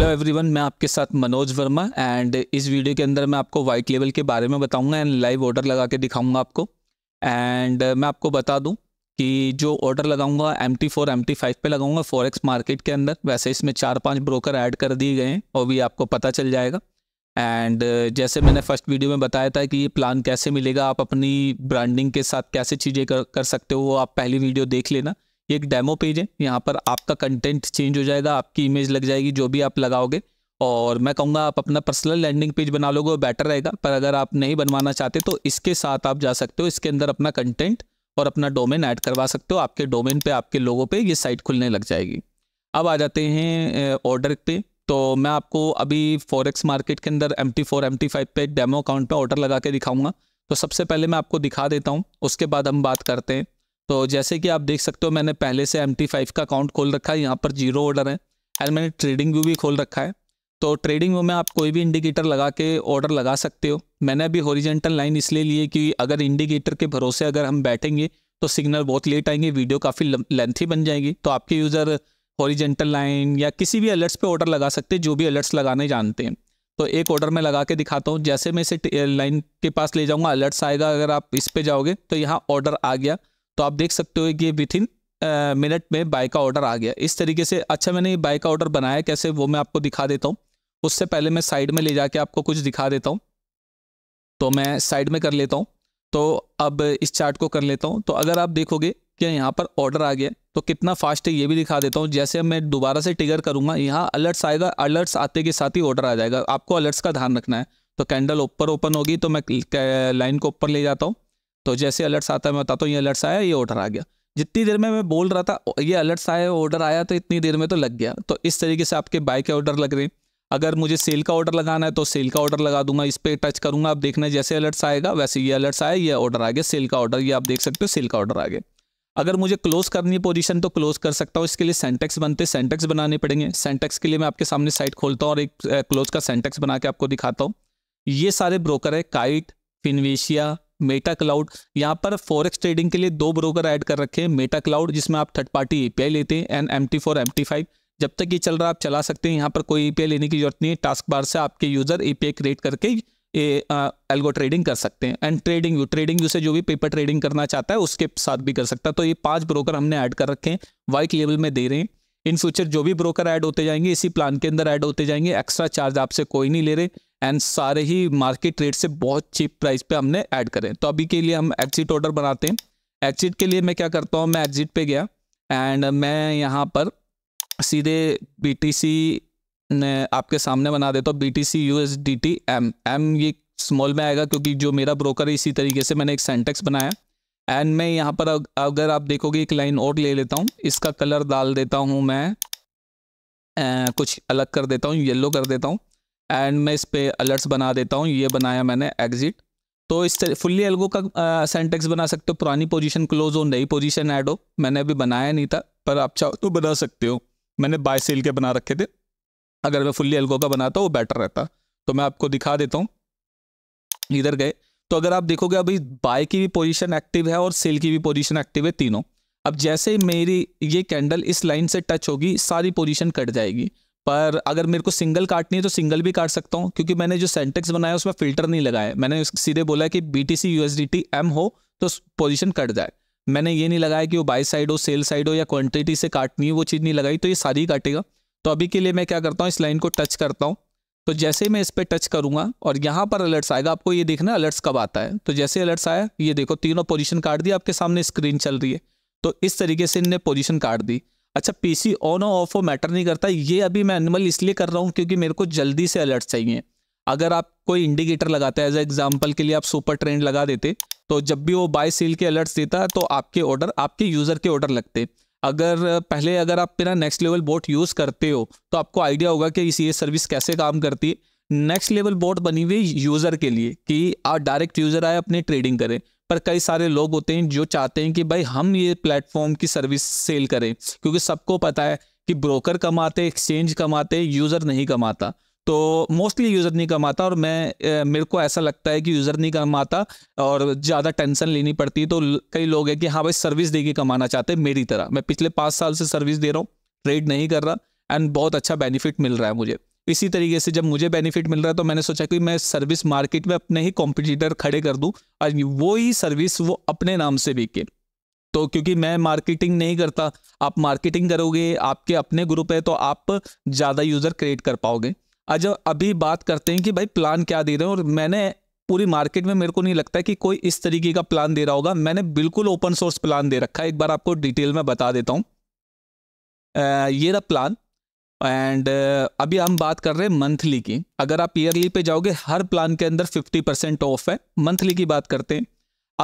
hello everyone मैं आपके साथ मनोज वर्मा एंड इस वीडियो के अंदर मैं आपको वाइट लेवल के बारे में बताऊंगा एंड लाइव ऑर्डर लगा के दिखाऊंगा आपको एंड मैं आपको बता दूं कि जो ऑर्डर लगाऊंगा M T four M T five पर लगाऊंगा फॉरेक्स मार्केट के अंदर वैसे इसमें चार पांच ब्रोकर ऐड कर दिए गए हैं और भी आपको पता चल जाएगा एंड जैसे मैंने फर्स्ट वीडियो में बताया था कि ये प्लान कैसे मिलेगा आप अपनी ब्रांडिंग के साथ कैसे चीज़ें कर, कर सकते हो वो आप पहली वीडियो देख लेना ये एक डेमो पेज है यहाँ पर आपका कंटेंट चेंज हो जाएगा आपकी इमेज लग जाएगी जो भी आप लगाओगे और मैं कहूँगा आप अपना पर्सनल लैंडिंग पेज बना लोगे बेटर रहेगा पर अगर आप नहीं बनवाना चाहते तो इसके साथ आप जा सकते हो इसके अंदर अपना कंटेंट और अपना डोमेन ऐड करवा सकते हो आपके डोमेन पे आपके लोगों पे ये साइट खुलने लग जाएगी अब आ जाते हैं ऑर्डर पे तो मैं आपको अभी फॉरेक्स मार्केट के अंदर M T four M T five पे डेमो अकाउंट पे ऑर्डर लगा के दिखाऊंगा तो सबसे पहले मैं आपको दिखा देता हूँ उसके बाद हम बात करते हैं तो जैसे कि आप देख सकते हो मैंने पहले से एम का अकाउंट खोल रखा है यहाँ पर जीरो ऑर्डर है एंड मैंने ट्रेडिंग व्यू भी खोल रखा है तो ट्रेडिंग व्यू में आप कोई भी इंडिकेटर लगा के ऑर्डर लगा सकते हो मैंने अभी हॉरिजेंटल लाइन इसलिए लिए कि अगर इंडिकेटर के भरोसे अगर हम बैठेंगे तो सिग्नल बहुत लेट आएंगे वीडियो काफ़ी लेंथी बन जाएगी तो आपके यूज़र हॉरिजेंटल लाइन या किसी भी अलर्ट्स पे ऑर्डर लगा सकते हैं जो भी अलर्ट्स लगाने जानते हैं तो एक ऑर्डर मैं लगा के दिखाता हूँ जैसे मैं इसे लाइन के पास ले जाऊँगा अलर्ट्स आएगा अगर आप इस पर जाओगे तो यहाँ ऑर्डर आ गया तो आप देख सकते हो कि विथ इन मिनट में बाय का ऑर्डर आ गया इस तरीके से अच्छा मैंने ये बाय का ऑर्डर बनाया कैसे वो मैं आपको दिखा देता हूँ उससे पहले मैं साइड में ले जाके आपको कुछ दिखा देता हूँ तो मैं साइड में कर लेता हूँ तो अब इस चार्ट को कर लेता हूँ तो अगर आप देखोगे कि यहाँ पर ऑर्डर आ गया तो कितना फास्ट है ये भी दिखा देता हूँ जैसे मैं दोबारा से टिगर करूँगा यहाँ अलर्ट्स आएगा अलर्ट्स आते के साथ ही ऑर्डर आ जाएगा आपको अलर्ट्स का ध्यान रखना है तो कैंडल ऊपर ओपन होगी तो मैं लाइन को ऊपर ले जाता हूँ तो जैसे अलर्ट्स आता है मैं बताता तो हूँ ये अलर्ट्स आया ये ऑर्डर आ गया जितनी देर में मैं बोल रहा था ये अलर्ट्स आया ऑर्डर आया तो इतनी देर में तो लग गया तो इस तरीके से आपके बाइक के ऑर्डर लग रहे हैं अगर मुझे सेल का ऑर्डर लगाना है तो सेल का ऑर्डर लगा दूंगा इस पर टच करूंगा आप देखना जैसे अलर्ट्स आएगा वैसे ये अलर्ट्स आया ये ऑर्डर आ गया सेल का ऑर्डर ये आप देख सकते हो सेल का ऑर्डर आ गया अगर मुझे क्लोज करनी है पोजीशन तो क्लोज कर सकता हूँ इसके लिए सेंटेक्स बनते सेंटेक्स बनाने पड़ेंगे सेंटेक्स के लिए मैं आपके सामने साइट खोलता हूँ और एक क्लोज का सेंटेक्स बना के आपको दिखाता हूँ ये सारे ब्रोकर है काइट फिनवेशिया मेटा क्लाउड यहाँ पर फॉरेक्स ट्रेडिंग के लिए दो ब्रोकर ऐड कर रखे हैं मेटा क्लाउड जिसमें आप थर्ड पार्टी ए लेते हैं and M T four M T five जब तक ये चल रहा है आप चला सकते हैं यहाँ पर कोई ए लेने की जरूरत नहीं है टास्क बार से आपके यूज़र ए क्रिएट करके एल्गो ट्रेडिंग कर सकते हैं and trading view trading view से जो भी पेपर ट्रेडिंग करना चाहता है उसके साथ भी कर सकता है तो ये पांच ब्रोकर हमने ऐड कर रखे हैं वाइट लेवल में दे रहे हैं इन फ्यूचर जो भी ब्रोकर ऐड होते जाएंगे इसी प्लान के अंदर ऐड होते जाएंगे एक्स्ट्रा चार्ज आपसे कोई नहीं ले रहे एंड सारे ही मार्केट रेट से बहुत चीप प्राइस पे हमने ऐड करें तो अभी के लिए हम एग्जिट ऑर्डर बनाते हैं एग्जिट के लिए मैं क्या करता हूँ मैं एग्जिट पे गया एंड मैं यहाँ पर सीधे बी टी सी आपके सामने बना देता हूँ B T C U S D T M M ये स्मॉल में आएगा क्योंकि जो मेरा ब्रोकर है इसी तरीके से मैंने एक सेंटेक्स बनाया एंड मैं यहाँ पर अगर आप देखोगे एक लाइन और ले लेता हूँ इसका कलर डाल देता हूँ मैं आ, कुछ अलग कर देता हूँ येलो कर देता हूँ एंड मैं इस पर अलर्ट्स बना देता हूँ ये बनाया मैंने एग्जिट तो इस तरह फुल्ली एल्गो का सेंटेक्स बना सकते हो पुरानी पोजीशन क्लोज हो नई पोजीशन ऐड हो मैंने अभी बनाया नहीं था पर आप चाहो तो बना सकते हो मैंने बाय सेल के बना रखे थे अगर मैं फुल्ली एल्गो का बनाता वो बेटर रहता तो मैं आपको दिखा देता हूँ इधर गए तो अगर आप देखोगे अभी बाय की भी पोजीशन एक्टिव है और सेल की भी पोजीशन एक्टिव है तीनों अब जैसे मेरी ये कैंडल इस लाइन से टच होगी सारी पोजीशन कट जाएगी पर अगर मेरे को सिंगल काटनी है तो सिंगल भी काट सकता हूँ क्योंकि मैंने जो सेंटेक्स बनाया उसमें फिल्टर नहीं लगाया मैंने सीधे बोला कि बी टी सी एम हो तो पोजिशन कट जाए मैंने ये नहीं लगाया कि वो बाई साइड हो सेल साइड हो या क्वांटिटी से काटनी है वो चीज़ नहीं लगाई तो ये सारी काटेगा तो अभी के लिए मैं क्या करता हूँ इस लाइन को टच करता हूँ तो जैसे ही मैं इस पर टच करूंगा और यहाँ पर अलर्ट्स आएगा आपको ये देखना अलर्ट्स कब आता है तो जैसे अलर्ट्स आया ये देखो तीनों पोजीशन काट दी आपके सामने स्क्रीन चल रही है तो इस तरीके से इनने पोजीशन काट दी अच्छा पीसी ऑन और ऑफ मैटर नहीं करता ये अभी मैं एनिमल इसलिए कर रहा हूँ क्योंकि मेरे को जल्दी से अलर्ट चाहिए अगर आप कोई इंडिकेटर लगाते हैं एज एग्जाम्पल के लिए आप सुपर ट्रेंड लगा देते तो जब भी वो बाय सेल के अलर्ट्स देता है तो आपके ऑर्डर आपके यूज़र के ऑर्डर लगते अगर पहले अगर आप मेरा नेक्स्ट लेवल बोट यूज़ करते हो तो आपको आइडिया होगा कि ये सर्विस कैसे काम करती है नेक्स्ट लेवल बोट बनी हुई यूज़र के लिए कि आप डायरेक्ट यूज़र आए अपनी ट्रेडिंग करें पर कई सारे लोग होते हैं जो चाहते हैं कि भाई हम ये प्लेटफॉर्म की सर्विस सेल करें क्योंकि सबको पता है कि ब्रोकर कमाते एक्सचेंज कमाते यूज़र नहीं कमाता तो मोस्टली यूज़र नहीं कमाता और मैं मेरे को ऐसा लगता है कि यूज़र नहीं कमाता और ज़्यादा टेंशन लेनी पड़ती तो कई लोग हैं कि हाँ भाई सर्विस दे के कमाना चाहते हैं मेरी तरह मैं पिछले पाँच साल से सर्विस दे रहा हूँ ट्रेड नहीं कर रहा एंड बहुत अच्छा बेनिफिट मिल रहा है मुझे इसी तरीके से जब मुझे बेनिफिट मिल रहा है तो मैंने सोचा कि मैं सर्विस मार्केट में अपने ही कॉम्पिटिटर खड़े कर दूँ और वो ही सर्विस वो अपने नाम से बिके तो क्योंकि मैं मार्केटिंग नहीं करता आप मार्केटिंग करोगे आपके अपने ग्रुप है तो आप ज़्यादा यूज़र क्रिएट कर पाओगे आज अभी बात करते हैं कि भाई प्लान क्या दे रहे हैं और मैंने पूरी मार्केट में मेरे को नहीं लगता कि कोई इस तरीके का प्लान दे रहा होगा मैंने बिल्कुल ओपन सोर्स प्लान दे रखा है एक बार आपको डिटेल में बता देता हूँ ये रहा प्लान एंड अभी हम बात कर रहे हैं मंथली की अगर आप ईयरली पे जाओगे हर प्लान के अंदर 50 परसेंट ऑफ है मंथली की बात करते हैं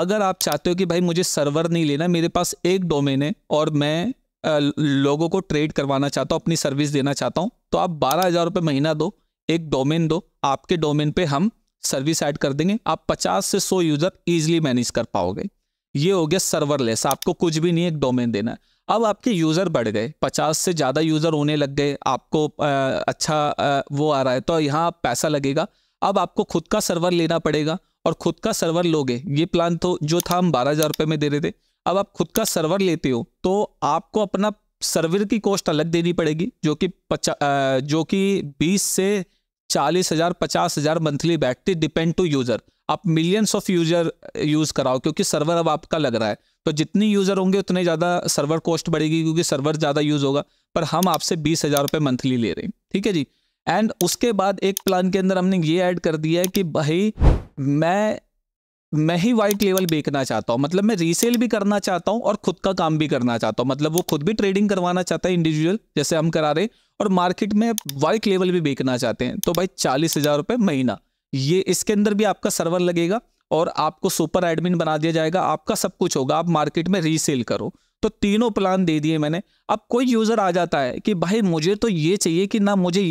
अगर आप चाहते हो कि भाई मुझे सर्वर नहीं लेना मेरे पास एक डोमेन है और मैं लोगों को ट्रेड करवाना चाहता हूँ अपनी सर्विस देना चाहता हूँ तो आप बारह हज़ार रुपये महीना दो एक डोमेन दो आपके डोमेन पे हम सर्विस ऐड कर देंगे आप पचास से सौ यूज़र ईजिली मैनेज कर पाओगे ये हो गया सर्वरलेस आपको कुछ भी नहीं एक डोमेन देना है अब आपके यूज़र बढ़ गए पचास से ज़्यादा यूज़र होने लग गए आपको आ, अच्छा आ, वो आ रहा है तो यहाँ पैसा लगेगा अब आपको खुद का सर्वर लेना पड़ेगा और खुद का सर्वर लोगे ये प्लान तो जो था हम बारह हज़ार रुपये में दे रहे थे अब आप खुद का सर्वर लेते हो तो आपको अपना सर्वर की कॉस्ट अलग देनी पड़ेगी जो कि पचा जो कि बीस से चालीस हज़ार पचास हज़ार मंथली बैठती डिपेंड टू यूज़र आप मिलियंस ऑफ यूज़र यूज़ कराओ क्योंकि सर्वर अब आपका लग रहा है तो जितनी यूज़र होंगे उतने ज़्यादा सर्वर कॉस्ट बढ़ेगी क्योंकि सर्वर ज़्यादा यूज़ होगा पर हम आपसे बीस हज़ार रुपये मंथली ले रहे हैं ठीक है जी एंड उसके बाद एक प्लान के अंदर हमने ये ऐड कर दिया है कि भाई मैं मैं ही वाइट लेवल बेचना चाहता हूँ मतलब मैं रीसेल भी करना चाहता हूँ और खुद का काम भी करना चाहता हूँ मतलब वो खुद भी ट्रेडिंग करवाना चाहता है इंडिविजुअल जैसे हम करा रहे और मार्केट में वाइट लेवल भी बेचना चाहते हैं तो भाई चालीस हज़ार रुपये महीना ये इसके अंदर भी आपका सर्वर लगेगा और आपको सुपर एडमिन बना दिया जाएगा आपका सब कुछ होगा आप मार्केट में रीसेल करो तो तीनों प्लान दे दिए मैंने अब कोई यूज़र आ जाता है कि भाई मुझे तो ये चाहिए कि ना मुझे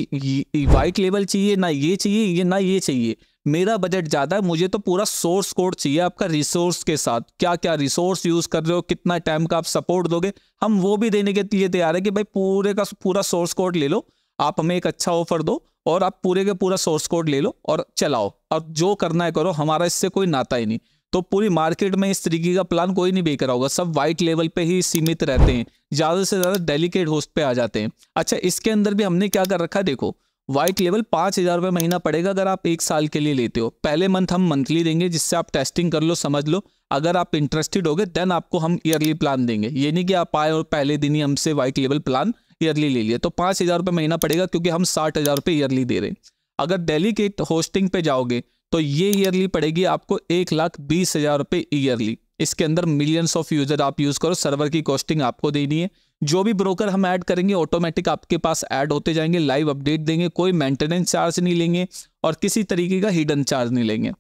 वाइट लेवल चाहिए ना ये चाहिए ये ना ये चाहिए मेरा बजट ज़्यादा है मुझे तो पूरा सोर्स कोड चाहिए आपका रिसोर्स के साथ क्या क्या रिसोर्स यूज़ कर रहे हो कितना टाइम का आप सपोर्ट दोगे हम वो भी देने के लिए तैयार है कि भाई पूरे का पूरा सोर्स कोड ले लो आप हमें एक अच्छा ऑफर दो और आप पूरे के पूरा सोर्स कोड ले लो और चलाओ और जो करना है करो हमारा इससे कोई नाता ही नहीं तो पूरी मार्केट में इस तरीके का प्लान कोई नहीं बेच रहा होगा सब वाइट लेवल पे ही सीमित रहते हैं ज़्यादा से ज़्यादा डेलीकेट होस्ट पे आ जाते हैं अच्छा इसके अंदर भी हमने क्या कर रखा है देखो व्हाइट लेवल पाँच हज़ार रुपये महीना पड़ेगा अगर आप एक साल के लिए लेते हो पहले मंथ हम मंथली देंगे जिससे आप टेस्टिंग कर लो समझ लो अगर आप इंटरेस्टेड हो गए देन आपको हम ईयरली प्लान देंगे ये नहीं कि आप आए और पहले दिन ही हमसे व्हाइट लेवल प्लान ईयरली ले लिया तो पाँच हज़ार रुपये महीना पड़ेगा क्योंकि हम साठ हज़ार रुपये ईयरली दे रहे हैं अगर डेली के होस्टिंग पे जाओगे तो ये ईयरली पड़ेगी आपको एक लाख बीस हज़ार रुपये ईयरली इसके अंदर मिलियंस ऑफ यूज़र आप यूज़ करो सर्वर की कॉस्टिंग आपको देनी है जो भी ब्रोकर हम ऐड करेंगे ऑटोमेटिक आपके पास ऐड होते जाएंगे लाइव अपडेट देंगे कोई मेंटेनेंस चार्ज नहीं लेंगे और किसी तरीके का हिडन चार्ज नहीं लेंगे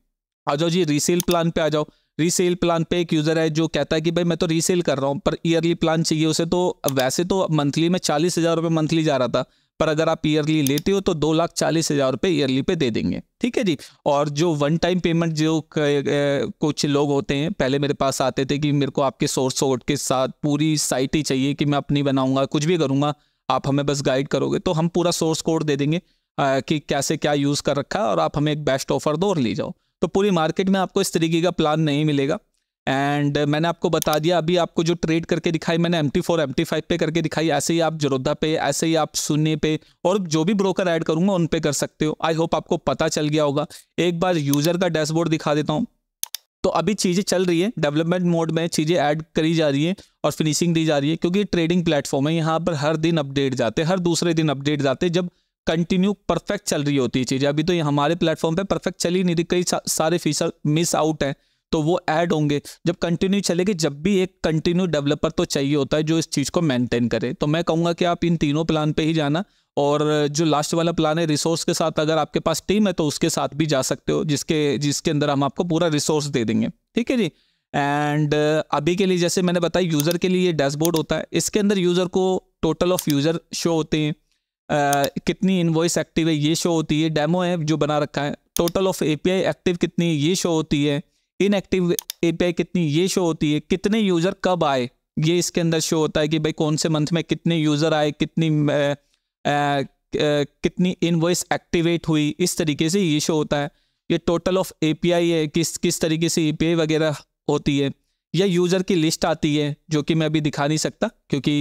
आ जाओ जी रीसेल प्लान पे आ जाओ रीसेल प्लान पे एक यूज़र है जो कहता है कि भाई मैं तो रीसेल कर रहा हूँ पर ईयरली प्लान चाहिए उसे तो वैसे तो मंथली में चालीस हज़ार रुपये मंथली जा रहा था पर अगर आप ईयरली लेते हो तो दो लाख चालीस हज़ार रुपये ईयरली पे दे देंगे ठीक है जी और जो वन टाइम पेमेंट जो कुछ लोग होते हैं पहले मेरे पास आते थे कि मेरे को आपके सोर्स कोड के साथ पूरी साइट ही चाहिए कि मैं अपनी बनाऊँगा कुछ भी करूँगा आप हमें बस गाइड करोगे तो हम पूरा सोर्स कोड दे देंगे आ, कि कैसे क्या यूज़ कर रखा है और आप हमें एक बेस्ट ऑफर दो और ले जाओ तो पूरी मार्केट में आपको इस तरीके का प्लान नहीं मिलेगा एंड uh, मैंने आपको बता दिया अभी आपको जो ट्रेड करके दिखाई मैंने M T four M T five पे करके दिखाई ऐसे ही आप जरोधा पे ऐसे ही आप सुनने पे और जो भी ब्रोकर ऐड करूँगा उन पे कर सकते हो आई होप आपको पता चल गया होगा एक बार यूज़र का डैशबोर्ड दिखा देता हूँ तो अभी चीज़ें चल रही है डेवलपमेंट मोड में चीज़ें ऐड करी जा रही है और फिनिशिंग दी जा रही है क्योंकि ट्रेडिंग प्लेटफॉर्म है यहाँ पर हर दिन अपडेट जाते हर दूसरे दिन अपडेट जाते जब कंटिन्यू परफेक्ट चल रही होती है चीज़ें अभी तो हमारे प्लेटफॉर्म पर परफेक्ट चल ही नहीं रही कई सारे फीचर मिस आउट हैं तो वो ऐड होंगे जब कंटिन्यू चलेगी जब भी एक कंटिन्यू डेवलपर तो चाहिए होता है जो इस चीज़ को मेंटेन करे तो मैं कहूँगा कि आप इन तीनों प्लान पे ही जाना और जो लास्ट वाला प्लान है रिसोर्स के साथ अगर आपके पास टीम है तो उसके साथ भी जा सकते हो जिसके जिसके अंदर हम आपको पूरा रिसोर्स दे देंगे ठीक है जी एंड uh, अभी के लिए जैसे मैंने बताया यूज़र के लिए ये डैशबोर्ड होता है इसके अंदर यूज़र को टोटल ऑफ यूज़र शो होते हैं uh, कितनी इन्वॉइस एक्टिव है ये शो होती है डेमो है जो बना रखा है टोटल ऑफ एपीआई एक्टिव कितनी ये शो होती है इनएक्टिव एपीआई कितनी ये शो होती है कितने यूज़र कब आए ये इसके अंदर शो होता है कि भाई कौन से मंथ में कितने यूज़र आए कितनी आ, आ, कितनी इनवॉइस एक्टिवेट हुई इस तरीके से ये शो होता है ये टोटल ऑफ एपीआई है किस किस तरीके से एपीआई वगैरह होती है या यूज़र की लिस्ट आती है जो कि मैं अभी दिखा नहीं सकता क्योंकि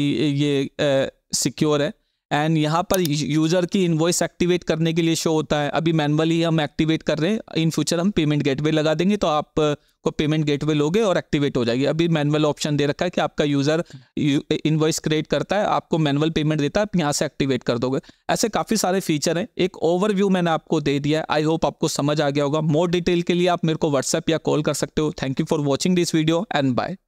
ये सिक्योर है एंड यहाँ पर यूज़र की इन्वॉइस एक्टिवेट करने के लिए शो होता है अभी मैनुअली हम एक्टिवेट कर रहे हैं इन फ्यूचर हम पेमेंट गेटवे लगा देंगे तो आप uh, को पेमेंट गेटवे लोगे और एक्टिवेट हो जाएगी अभी मैनुअल ऑप्शन दे रखा है कि आपका यूज़र इन्वॉइस क्रिएट करता है आपको मैनुअल पेमेंट देता है आप यहाँ से एक्टिवेट कर दोगे ऐसे काफ़ी सारे फीचर हैं एक ओवरव्यू मैंने आपको दे दिया है आई होप आपको समझ आ गया होगा मोर डिटेल के लिए आप मेरे को व्हाट्सएप या कॉल कर सकते हो thank you for watching this video and bye